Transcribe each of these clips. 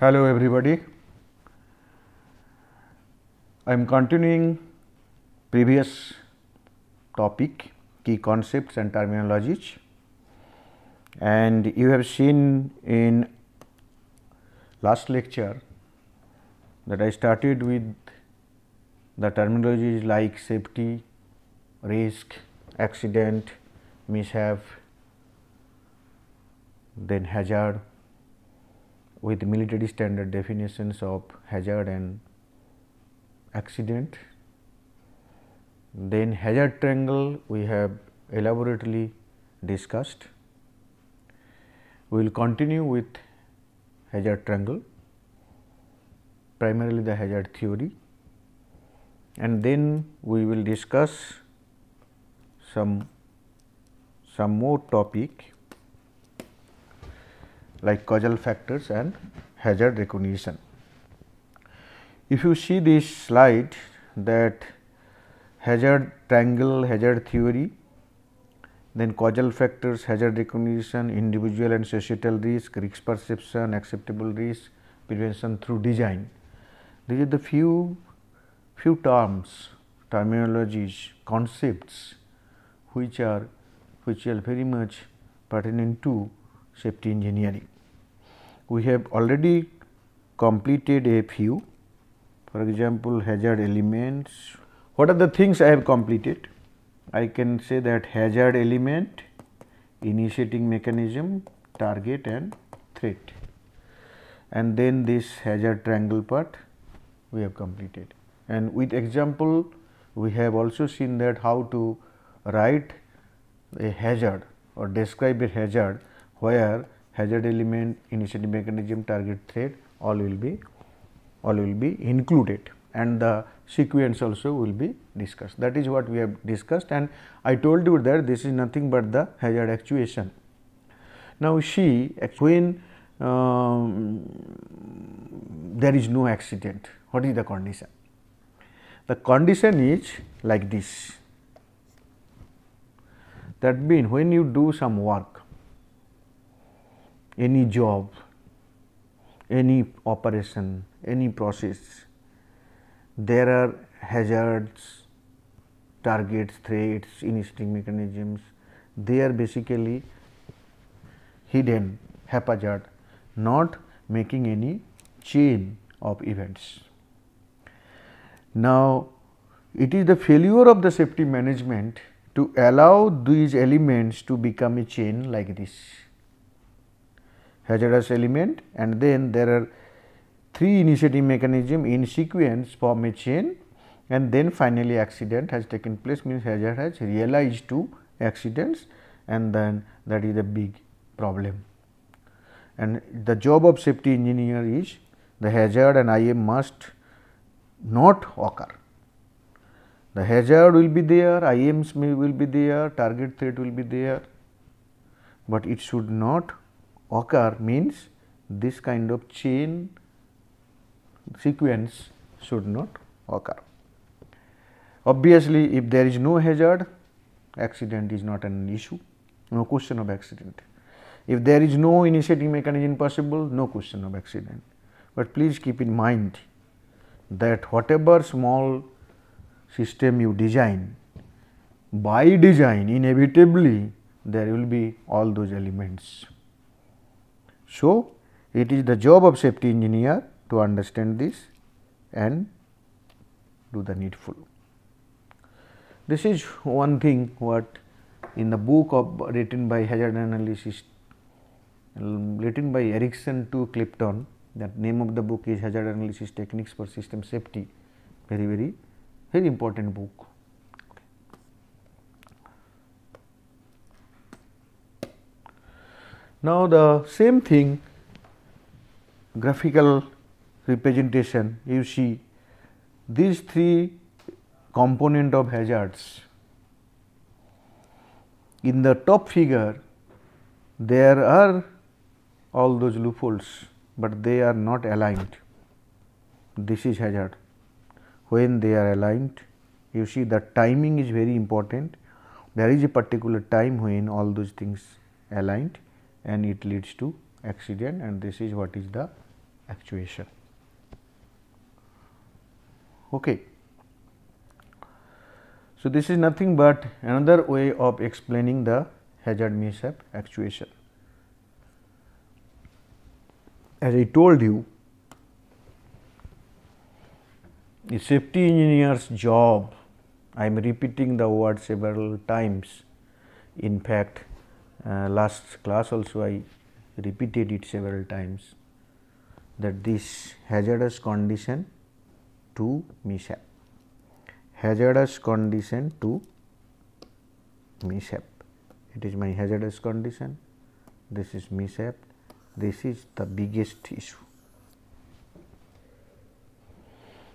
Hello everybody. I am continuing previous topic key concepts and terminologies and you have seen in last lecture that I started with the terminologies like safety, risk, accident, mishap, then hazard, with military standard definitions of hazard and accident. Then hazard triangle we have elaborately discussed. We will continue with hazard triangle, primarily the hazard theory and then we will discuss some some more topic like causal factors and hazard recognition. If you see this slide that hazard triangle hazard theory, then causal factors, hazard recognition, individual and societal risk, risk perception, acceptable risk, prevention through design. These are the few, few terms, terminologies, concepts which are which are very much pertinent to safety engineering we have already completed a few for example hazard elements what are the things i have completed i can say that hazard element initiating mechanism target and threat and then this hazard triangle part we have completed and with example we have also seen that how to write a hazard or describe a hazard where hazard element, initiating mechanism, target threat all will be all will be included and the sequence also will be discussed. That is what we have discussed and I told you that this is nothing but the hazard actuation. Now, she when um, there is no accident, what is the condition? The condition is like this. That means when you do some work, any job, any operation, any process, there are hazards, targets, threats, initiating mechanisms. They are basically hidden, haphazard, not making any chain of events. Now, it is the failure of the safety management to allow these elements to become a chain like this hazardous element and then there are three initiating mechanism in sequence form a chain and then finally accident has taken place means hazard has realized two accidents and then that is a big problem. And the job of safety engineer is the hazard and IM must not occur. The hazard will be there, IMs will be there, target threat will be there, but it should not occur means this kind of chain sequence should not occur. Obviously, if there is no hazard, accident is not an issue, no question of accident. If there is no initiating mechanism possible, no question of accident. But please keep in mind that whatever small system you design, by design inevitably there will be all those elements. So, it is the job of safety engineer to understand this and do the needful. This is one thing what in the book of written by hazard analysis um, written by Erickson to Clifton that name of the book is hazard analysis techniques for system safety very very very important book. Now, the same thing graphical representation you see these three component of hazards. In the top figure there are all those loopholes, but they are not aligned. This is hazard. When they are aligned, you see the timing is very important. There is a particular time when all those things aligned and it leads to accident and this is what is the actuation. Okay. So, this is nothing but another way of explaining the hazard mishap actuation. As I told you, the safety engineer's job, I am repeating the word several times. In fact, uh, last class also I repeated it several times that this hazardous condition to mishap, hazardous condition to mishap, it is my hazardous condition, this is mishap, this is the biggest issue.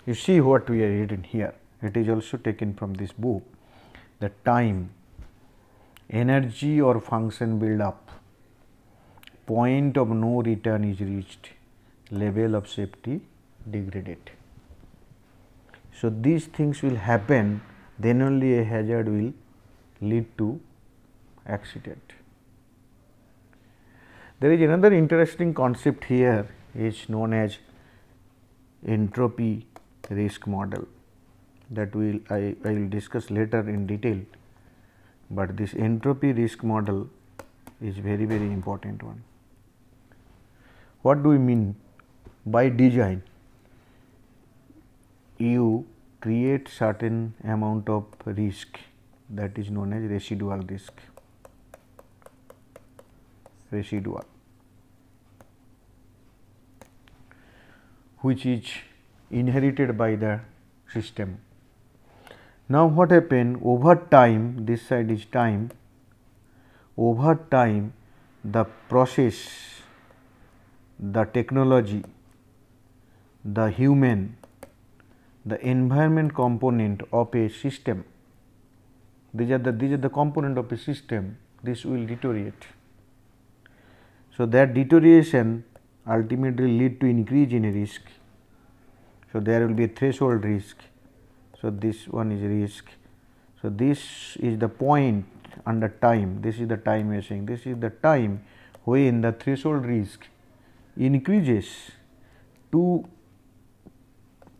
You see what we are reading here, it is also taken from this book the time energy or function build up point of no return is reached level of safety degraded so these things will happen then only a hazard will lead to accident there is another interesting concept here is known as entropy risk model that will I, I will discuss later in detail but this entropy risk model is very very important one. What do we mean by design? You create certain amount of risk that is known as residual risk, residual which is inherited by the system now, what happened over time this side is time over time the process the technology the human the environment component of a system these are the these are the component of a system this will deteriorate. So, that deterioration ultimately lead to increase in risk. So, there will be a threshold risk so, this one is risk. So, this is the point under time, this is the time you are saying, this is the time when the threshold risk increases to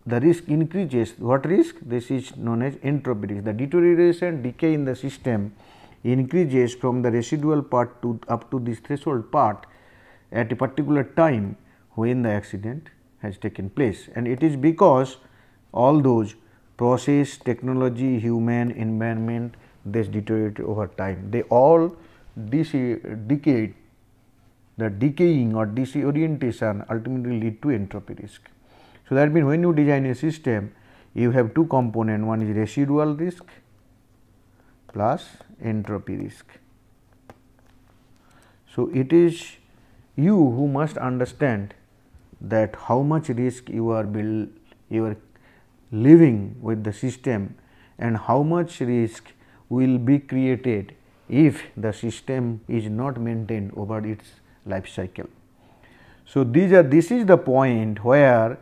the risk increases what risk this is known as entropy risk the deterioration decay in the system increases from the residual part to up to this threshold part at a particular time when the accident has taken place and it is because all those process, technology, human, environment, this deteriorate over time. They all decay, the decaying or disorientation ultimately lead to entropy risk. So, that means when you design a system, you have two component, one is residual risk plus entropy risk. So, it is you who must understand that how much risk you are build, you are living with the system and how much risk will be created if the system is not maintained over its life cycle. So, these are this is the point where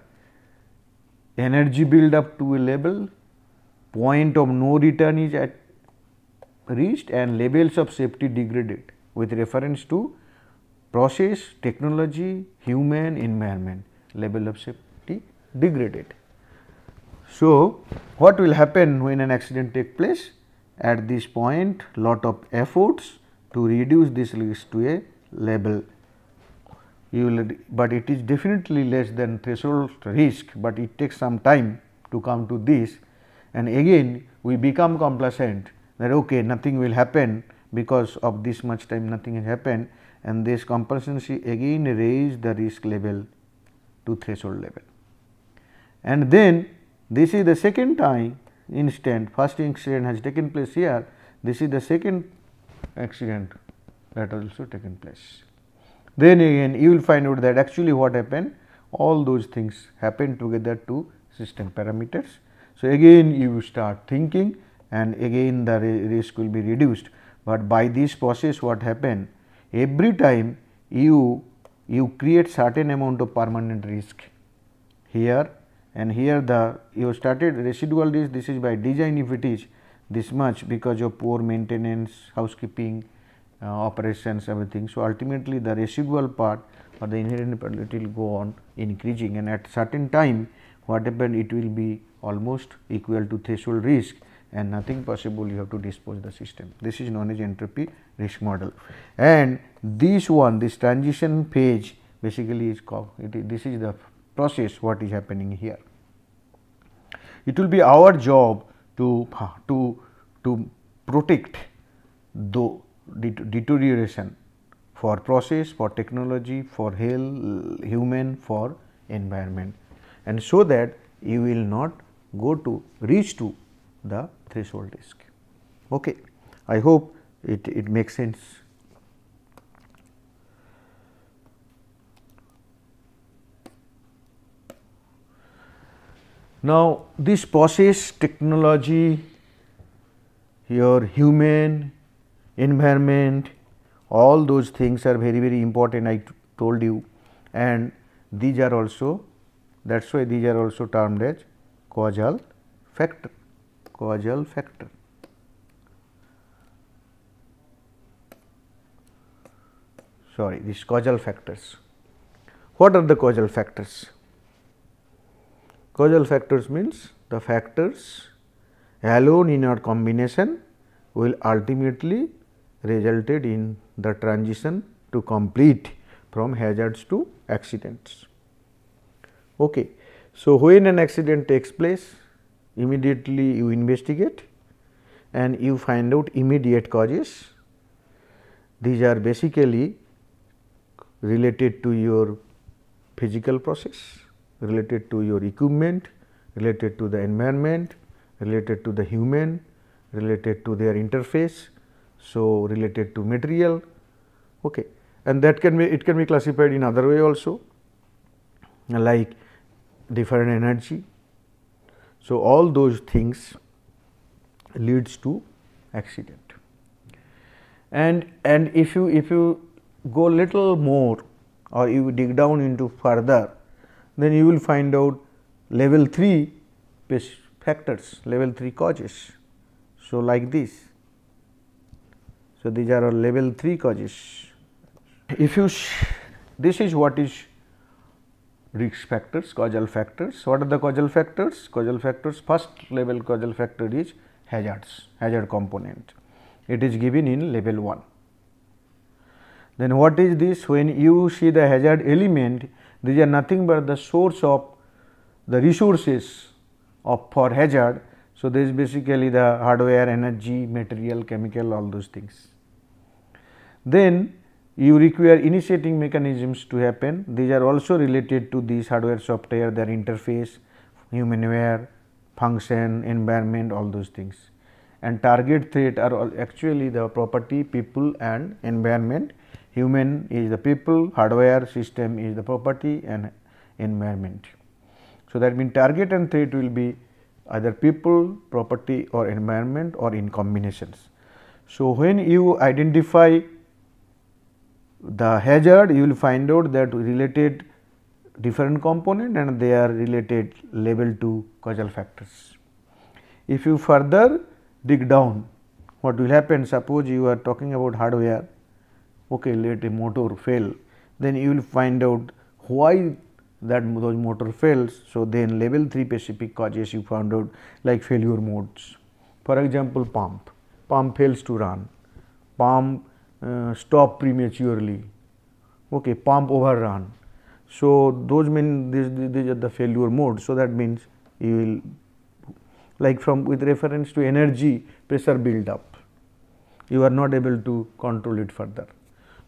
energy build up to a level, point of no return is at reached and levels of safety degraded with reference to process, technology, human, environment, level of safety degraded. So, what will happen when an accident take place? At this point lot of efforts to reduce this risk to a level you will but it is definitely less than threshold risk, but it takes some time to come to this and again we become complacent that okay nothing will happen because of this much time nothing has happened and this complacency again raise the risk level to threshold level. And then this is the second time instant, first incident has taken place here, this is the second accident that has also taken place. Then again you will find out that actually what happened, all those things happen together to system parameters. So, again you start thinking and again the risk will be reduced, but by this process what happened? every time you you create certain amount of permanent risk here and here the you started residual risk this is by design if it is this much because of poor maintenance, housekeeping, uh, operations everything. So, ultimately the residual part or the inherent part it will go on increasing and at certain time what happened it will be almost equal to threshold risk and nothing possible you have to dispose the system. This is known as entropy risk model and this one this transition phase basically is called it, this is the process what is happening here. It will be our job to, to, to protect the deterioration for process, for technology, for health, human, for environment and so that you will not go to reach to the threshold risk. Okay. I hope it, it makes sense. Now, this process technology, your human, environment, all those things are very very important I told you and these are also that is why these are also termed as causal factor, causal factor. sorry these causal factors. What are the causal factors? Causal factors means the factors alone in our combination will ultimately resulted in the transition to complete from hazards to accidents. Okay. So, when an accident takes place immediately you investigate and you find out immediate causes. These are basically related to your physical process related to your equipment, related to the environment, related to the human, related to their interface, so related to material. Okay. And that can be it can be classified in other way also like different energy. So, all those things leads to accident. And, and if you if you go little more or you dig down into further then you will find out level 3 factors, level 3 causes. So, like this. So, these are all level 3 causes. If you this is what is risk factors, causal factors. What are the causal factors? Causal factors first level causal factor is hazards, hazard component. It is given in level 1. Then what is this? When you see the hazard element, these are nothing but the source of the resources of for hazard. So, there is basically the hardware, energy, material, chemical all those things. Then you require initiating mechanisms to happen. These are also related to these hardware software, their interface, humanware, function, environment, all those things. And target threat are actually the property, people and environment human is the people, hardware system is the property and environment. So, that means target and threat will be either people, property or environment or in combinations. So, when you identify the hazard you will find out that related different component and they are related label to causal factors. If you further dig down what will happen suppose you are talking about hardware okay let a motor fail then you will find out why that those motor fails. So, then level 3 specific causes you found out like failure modes. For example, pump, pump fails to run, pump uh, stop prematurely, okay, pump overrun. So, those mean these, these are the failure modes. So, that means you will like from with reference to energy pressure build up, you are not able to control it further.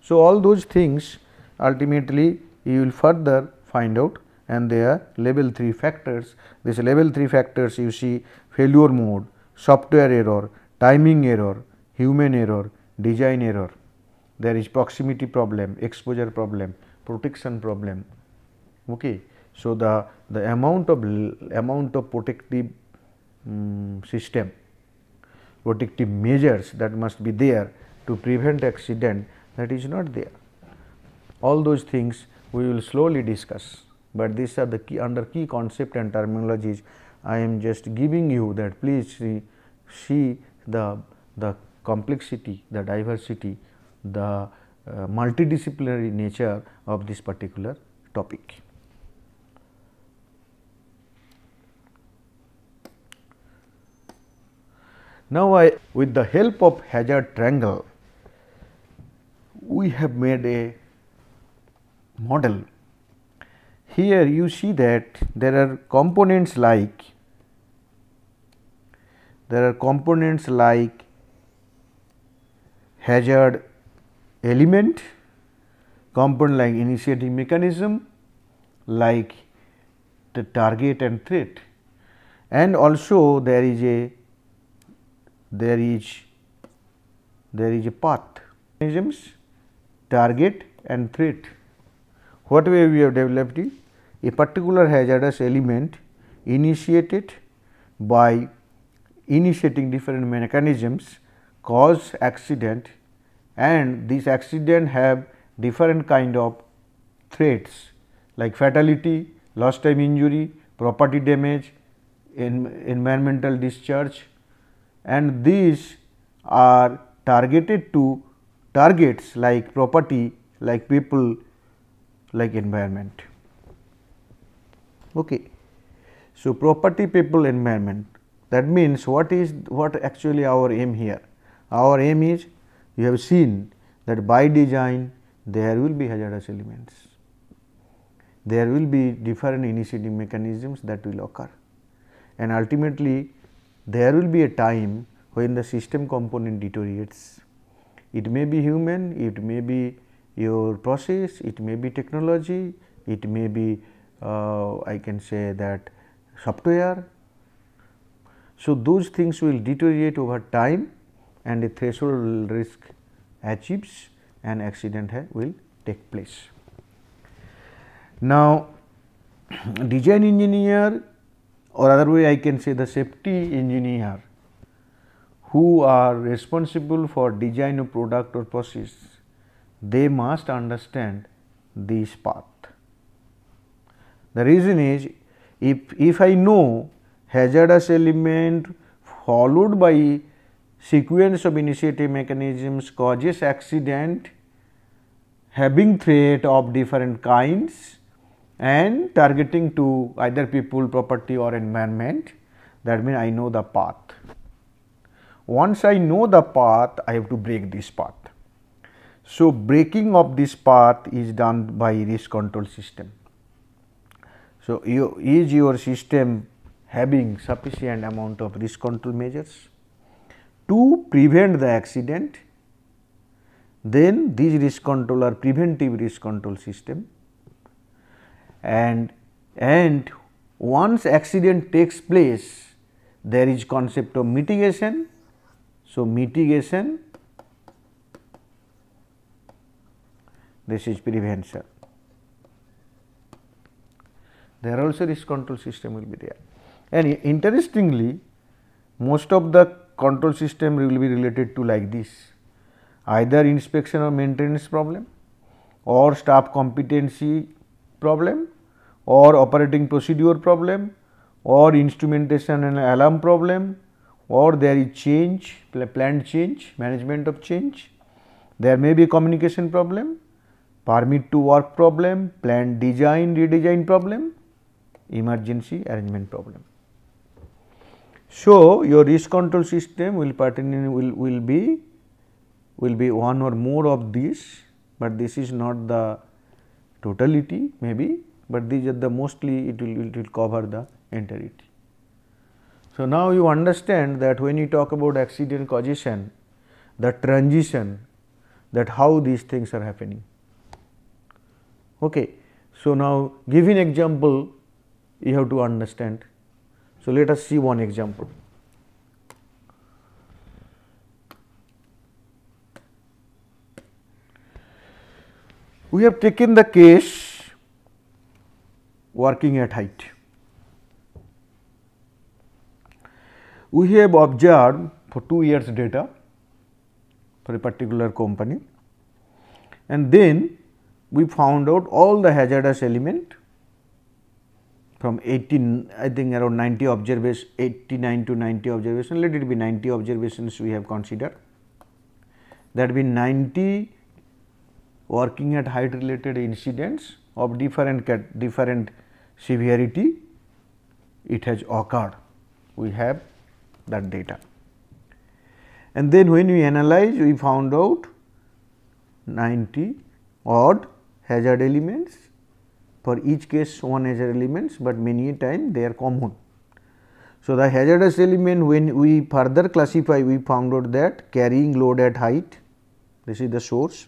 So, all those things ultimately you will further find out and they are level 3 factors. This level 3 factors you see failure mode, software error, timing error, human error, design error. There is proximity problem, exposure problem, protection problem. Okay. So, the, the amount of amount of protective um, system, protective measures that must be there to prevent accident that is not there. All those things we will slowly discuss, but these are the key under key concept and terminologies. I am just giving you that please see, see the, the complexity, the diversity, the uh, multidisciplinary nature of this particular topic. Now, I with the help of hazard triangle we have made a model. Here you see that there are components like there are components like hazard element, component like initiating mechanism like the target and threat and also there is a there is there is a path mechanisms target and threat. What way we have developed is a particular hazardous element initiated by initiating different mechanisms cause accident and these accident have different kind of threats like fatality, lost time injury, property damage, in environmental discharge and these are targeted to targets like property, like people, like environment. Okay. So, property, people, environment that means what is what actually our aim here? Our aim is you have seen that by design there will be hazardous elements, there will be different initiating mechanisms that will occur and ultimately there will be a time when the system component deteriorates it may be human, it may be your process, it may be technology, it may be uh, I can say that software. So, those things will deteriorate over time and a threshold risk achieves and accident will take place. Now, design engineer or other way I can say the safety engineer who are responsible for design of product or process, they must understand this path. The reason is if, if I know hazardous element followed by sequence of initiative mechanisms causes accident having threat of different kinds and targeting to either people, property or environment that means I know the path. Once I know the path, I have to break this path. So, breaking of this path is done by risk control system. So, you, is your system having sufficient amount of risk control measures to prevent the accident, then these risk control are preventive risk control system and, and once accident takes place, there is concept of mitigation so, mitigation this is prevention. There also risk control system will be there and interestingly most of the control system will be related to like this either inspection or maintenance problem or staff competency problem or operating procedure problem or instrumentation and alarm problem or there is change, planned change, management of change. There may be communication problem, permit to work problem, planned design, redesign problem, emergency arrangement problem. So, your risk control system will pertain will, will be will be one or more of these, but this is not the totality maybe, but these are the mostly it will, it will cover the entirety. So, now you understand that when you talk about accidental causation, the transition that how these things are happening. Okay. So, now given example you have to understand. So, let us see one example. We have taken the case working at height. we have observed for 2 years data for a particular company and then we found out all the hazardous element from 18 I think around 90 observations 89 to 90 observations. let it be 90 observations we have considered that be 90 working at height related incidents of different different severity it has occurred we have that data. And then when we analyze we found out 90 odd hazard elements for each case one hazard elements, but many times they are common. So, the hazardous element when we further classify we found out that carrying load at height this is the source,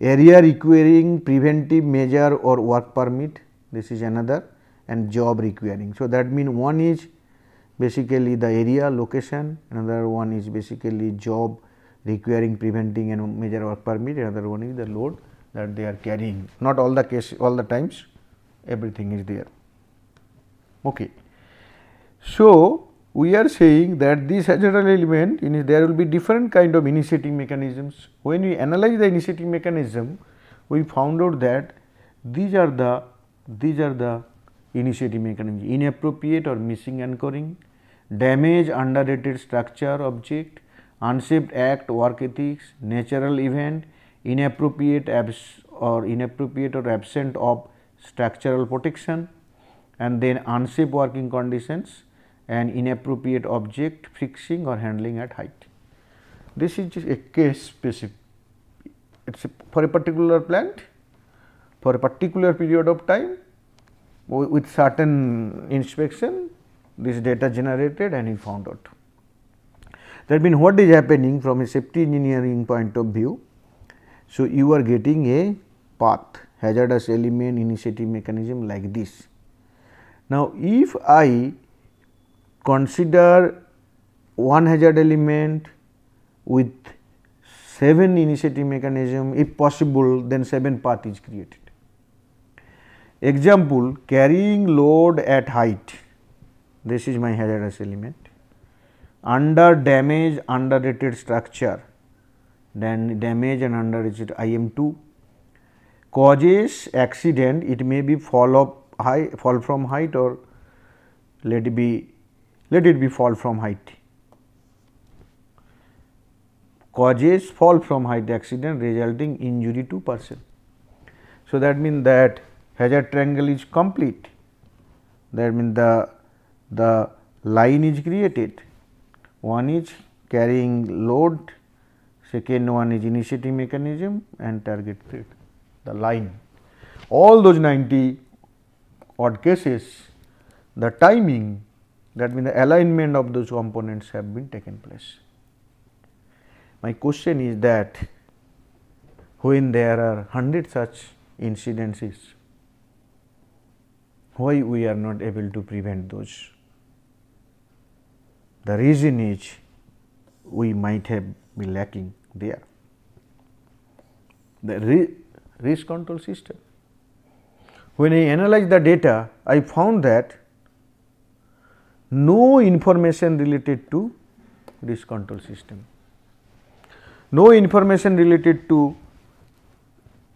area requiring preventive measure or work permit this is another and job requiring. So, that means one is basically the area location another one is basically job requiring preventing and major work permit another one is the load that they are carrying not all the case all the times everything is there okay so we are saying that this general element in there will be different kind of initiating mechanisms when we analyze the initiating mechanism we found out that these are the these are the initiative mechanism inappropriate or missing anchoring, damage underrated structure object, unshaped act work ethics, natural event, inappropriate abs or inappropriate or absent of structural protection and then unsafe working conditions and inappropriate object fixing or handling at height. This is just a case specific, it is for a particular plant for a particular period of time with certain inspection this data generated and he found out. That means, what is happening from a safety engineering point of view? So, you are getting a path hazardous element initiative mechanism like this. Now, if I consider one hazard element with 7 initiative mechanism if possible then 7 path is created. Example carrying load at height, this is my hazardous element under damage underrated structure then damage and underrated IM2 causes accident it may be fall of high fall from height or let it be let it be fall from height causes fall from height accident resulting injury to person. So, that means that hazard triangle is complete that means the, the line is created one is carrying load second one is initiating mechanism and target thread the line. All those 90 odd cases the timing that means the alignment of those components have been taken place. My question is that when there are 100 such incidences why we are not able to prevent those? The reason is we might have been lacking there. The risk control system. When I analyzed the data, I found that no information related to risk control system, no information related to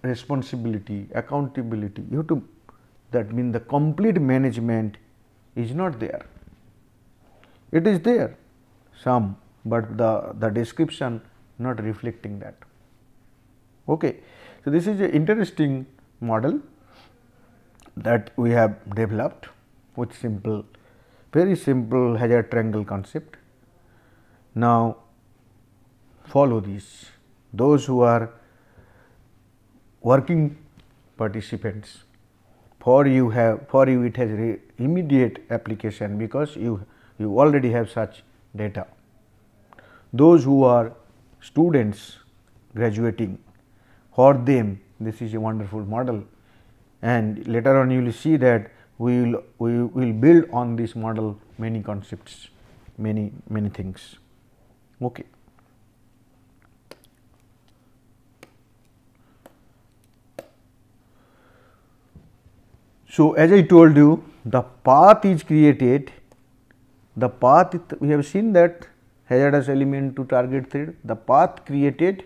responsibility, accountability. You have to that means the complete management is not there. It is there some, but the, the description not reflecting that. Okay. So, this is an interesting model that we have developed with simple very simple hazard triangle concept. Now, follow this those who are working participants for you have for you it has immediate application because you you already have such data. Those who are students graduating for them this is a wonderful model and later on you will see that we will we will build on this model many concepts many many things okay So, as I told you the path is created, the path we have seen that hazardous element to target thread, the path created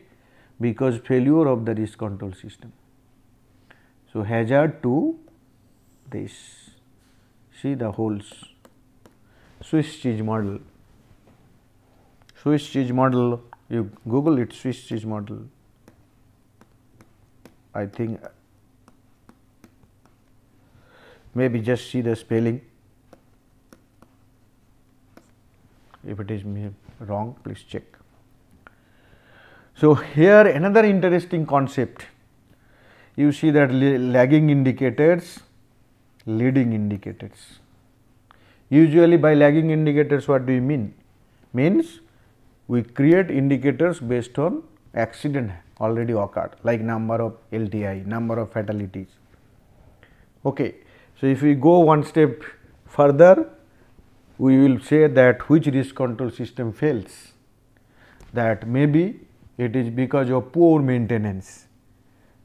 because failure of the risk control system. So, hazard to this, see the holes, Swiss cheese model, Swiss cheese model, you google it Swiss cheese model, I think maybe just see the spelling if it is wrong please check. So, here another interesting concept you see that lagging indicators leading indicators. Usually by lagging indicators what do you mean? Means we create indicators based on accident already occurred like number of LTI, number of fatalities. Okay. So, if we go one step further, we will say that which risk control system fails that maybe it is because of poor maintenance.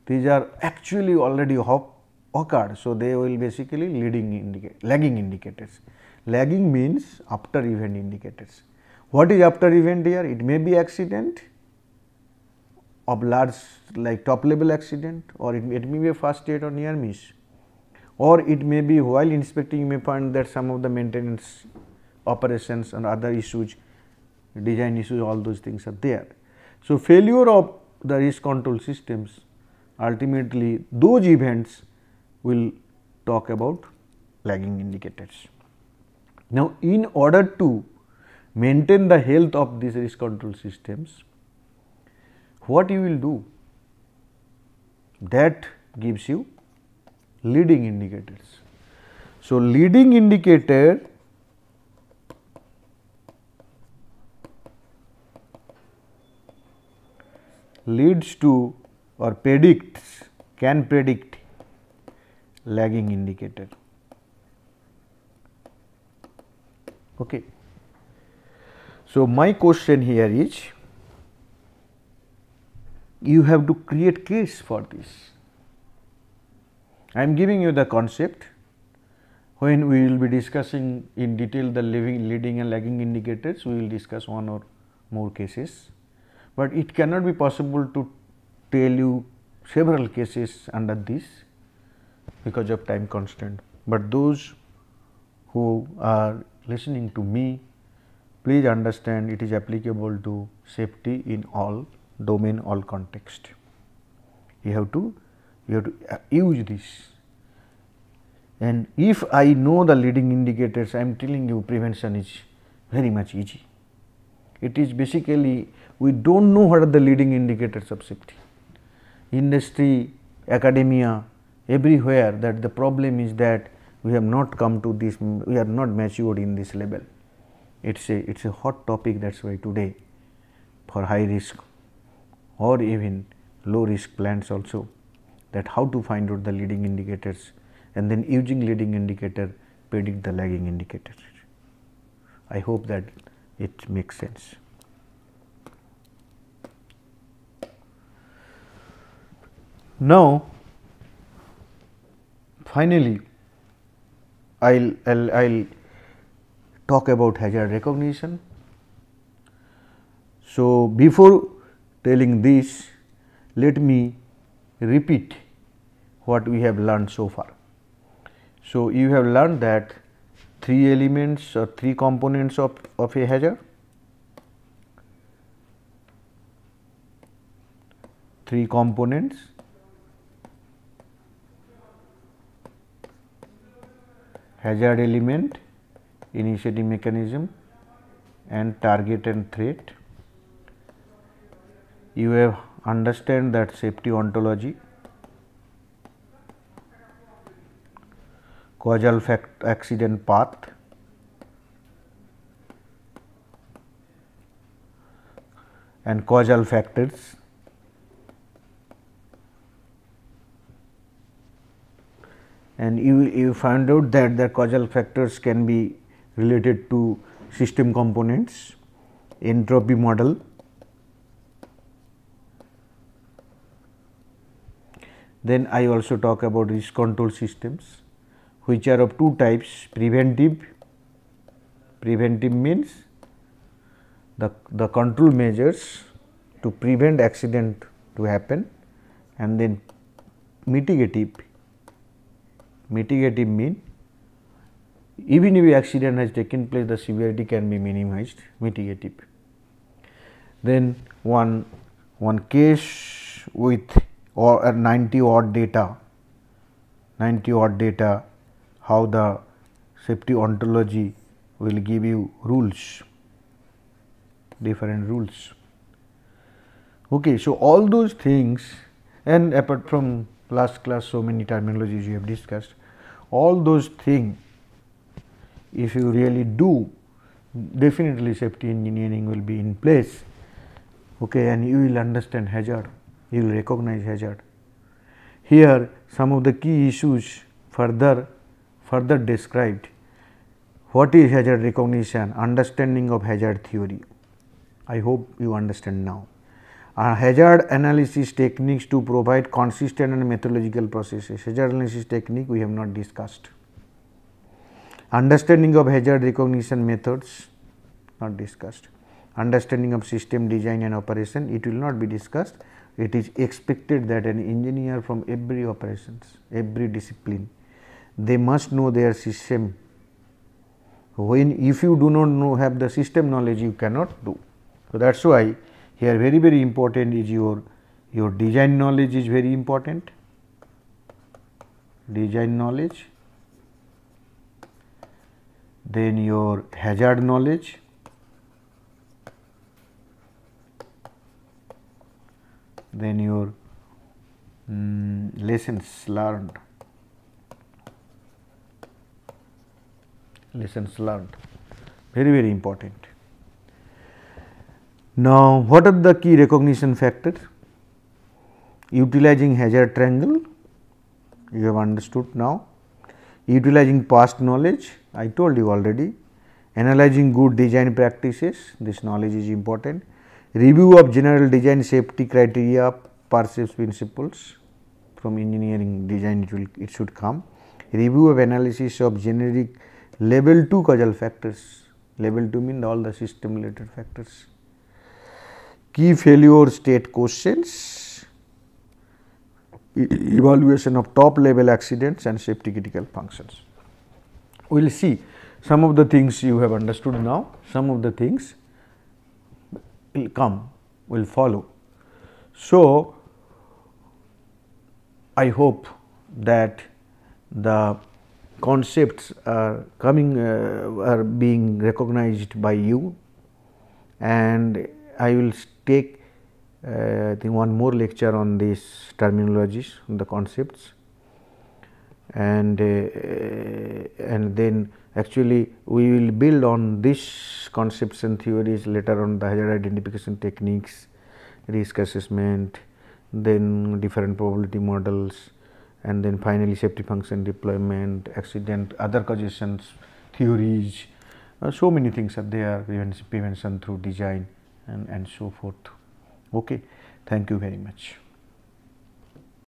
These are actually already occurred. So, they will basically leading lagging indicators. Lagging means after event indicators. What is after event here? It may be accident of large like top level accident or it, it may be a first aid or near miss or it may be while inspecting you may find that some of the maintenance operations and other issues design issues all those things are there. So, failure of the risk control systems ultimately those events will talk about lagging indicators. Now, in order to maintain the health of these risk control systems, what you will do that gives you leading indicators. So, leading indicator leads to or predicts can predict lagging indicator. Okay. So, my question here is you have to create case for this. I am giving you the concept when we will be discussing in detail the leading and lagging indicators, we will discuss one or more cases, but it cannot be possible to tell you several cases under this because of time constant. But those who are listening to me, please understand it is applicable to safety in all domain, all context. You have to we have to uh, use this. And if I know the leading indicators, I am telling you prevention is very much easy. It is basically we do not know what are the leading indicators of safety. Industry, academia, everywhere that the problem is that we have not come to this, we are not matured in this level. It is a, it's a hot topic that is why today for high risk or even low risk plants also that how to find out the leading indicators and then using leading indicator predict the lagging indicator. I hope that it makes sense. Now, finally, I'll, I'll, I'll talk about hazard recognition. So, before telling this, let me repeat what we have learned so far. So, you have learned that three elements or three components of, of a hazard, three components hazard element, initiating mechanism and target and threat. You have understand that safety ontology, causal fact accident path, and causal factors. And you, you find out that the causal factors can be related to system components, entropy model, Then I also talk about risk control systems which are of two types preventive, preventive means the, the control measures to prevent accident to happen and then mitigative, mitigative mean even if accident has taken place the severity can be minimized mitigative. Then one, one case with or a 90 odd data, 90 odd data, how the safety ontology will give you rules, different rules. Okay, so all those things and apart from last class so many terminologies you have discussed, all those things if you really do definitely safety engineering will be in place okay and you will understand hazard you will recognize hazard. Here some of the key issues further further described. What is hazard recognition? Understanding of hazard theory. I hope you understand now. hazard analysis techniques to provide consistent and methodological processes. Hazard analysis technique we have not discussed. Understanding of hazard recognition methods not discussed. Understanding of system design and operation it will not be discussed it is expected that an engineer from every operations, every discipline, they must know their system. When if you do not know have the system knowledge, you cannot do. So that's why here very very important is your your design knowledge is very important. Design knowledge, then your hazard knowledge then your mm, lessons learned lessons learned very very important. Now, what are the key recognition factors? Utilizing hazard triangle you have understood now, utilizing past knowledge I told you already, analyzing good design practices this knowledge is important, review of general design safety criteria Parseves principles from engineering design it, will, it should come, review of analysis of generic level 2 causal factors, level 2 means all the system related factors, key failure state questions, evaluation of top level accidents and safety critical functions. We will see some of the things you have understood now, some of the things will come will follow. So, I hope that the concepts are coming uh, are being recognized by you and I will take uh, I think one more lecture on these terminologies on the concepts and uh, and then Actually, we will build on these concepts and theories later on the hazard identification techniques, risk assessment, then different probability models and then finally safety function deployment, accident, other causations, theories, uh, so many things are there, prevention, prevention through design and, and so forth. Okay, thank you very much.